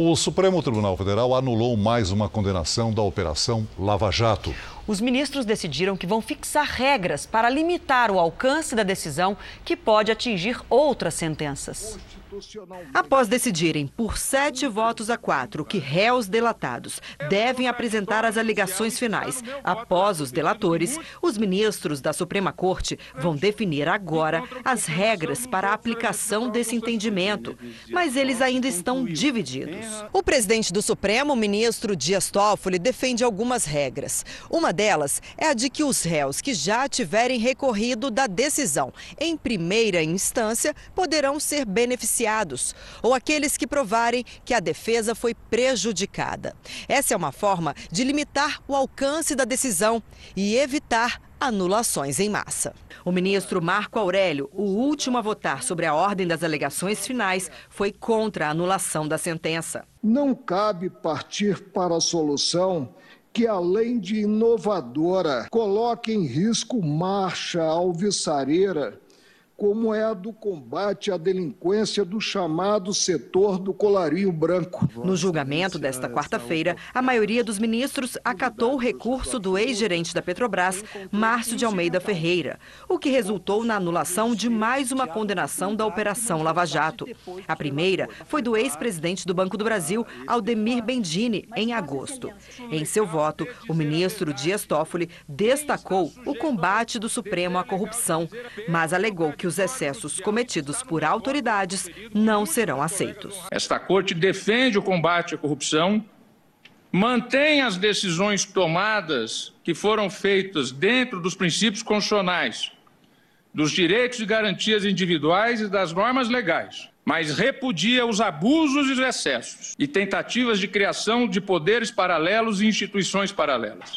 O Supremo Tribunal Federal anulou mais uma condenação da Operação Lava Jato os ministros decidiram que vão fixar regras para limitar o alcance da decisão que pode atingir outras sentenças. Após decidirem por sete votos a quatro que réus delatados devem apresentar as alegações finais após os delatores, os ministros da Suprema Corte vão definir agora as regras para a aplicação desse entendimento. Mas eles ainda estão divididos. O presidente do Supremo, ministro Dias Toffoli, defende algumas regras. Uma delas é a de que os réus que já tiverem recorrido da decisão em primeira instância poderão ser beneficiados, ou aqueles que provarem que a defesa foi prejudicada. Essa é uma forma de limitar o alcance da decisão e evitar anulações em massa. O ministro Marco Aurélio, o último a votar sobre a ordem das alegações finais, foi contra a anulação da sentença. Não cabe partir para a solução que, além de inovadora, coloca em risco Marcha Alvissareira, como é a do combate à delinquência do chamado setor do colarinho branco. No julgamento desta quarta-feira, a maioria dos ministros acatou o recurso do ex-gerente da Petrobras, Márcio de Almeida Ferreira, o que resultou na anulação de mais uma condenação da Operação Lava Jato. A primeira foi do ex-presidente do Banco do Brasil, Aldemir Bendini, em agosto. Em seu voto, o ministro Dias Toffoli destacou o combate do Supremo à corrupção, mas alegou que os excessos cometidos por autoridades não serão aceitos. Esta Corte defende o combate à corrupção, mantém as decisões tomadas que foram feitas dentro dos princípios constitucionais, dos direitos e garantias individuais e das normas legais mas repudia os abusos e os excessos e tentativas de criação de poderes paralelos e instituições paralelas.